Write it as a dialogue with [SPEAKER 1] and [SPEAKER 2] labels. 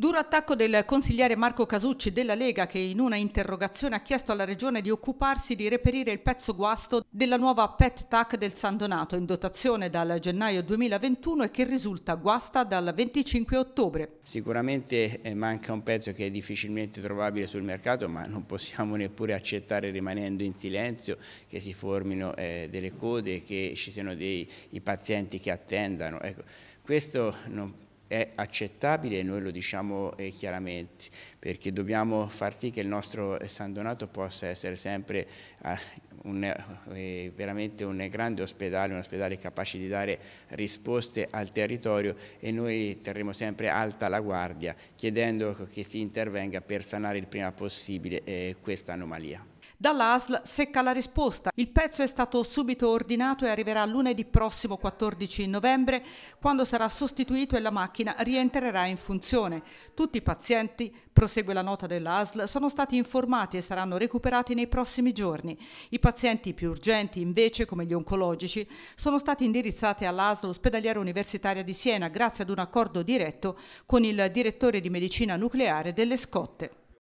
[SPEAKER 1] Duro attacco del consigliere Marco Casucci della Lega che in una interrogazione ha chiesto alla Regione di occuparsi di reperire il pezzo guasto della nuova PET TAC del San Donato in dotazione dal gennaio 2021 e che risulta guasta dal 25 ottobre.
[SPEAKER 2] Sicuramente eh, manca un pezzo che è difficilmente trovabile sul mercato ma non possiamo neppure accettare rimanendo in silenzio che si formino eh, delle code, che ci siano dei pazienti che attendano. Ecco, questo non è accettabile e noi lo diciamo eh, chiaramente perché dobbiamo far sì che il nostro eh, San Donato possa essere sempre ah, un, eh, veramente un grande ospedale, un ospedale capace di dare risposte al territorio e noi terremo sempre alta la guardia chiedendo che si intervenga per sanare il prima possibile questa anomalia.
[SPEAKER 1] Dall'ASL secca la risposta. Il pezzo è stato subito ordinato e arriverà lunedì prossimo 14 novembre quando sarà sostituito e la macchina rientrerà in funzione. Tutti i pazienti, prosegue la nota dell'ASL, sono stati informati e saranno recuperati nei prossimi giorni. I pazienti più urgenti invece, come gli oncologici, sono stati indirizzati all'ASL ospedaliera universitaria di Siena grazie ad un accordo diretto con il direttore di medicina nucleare delle scotte.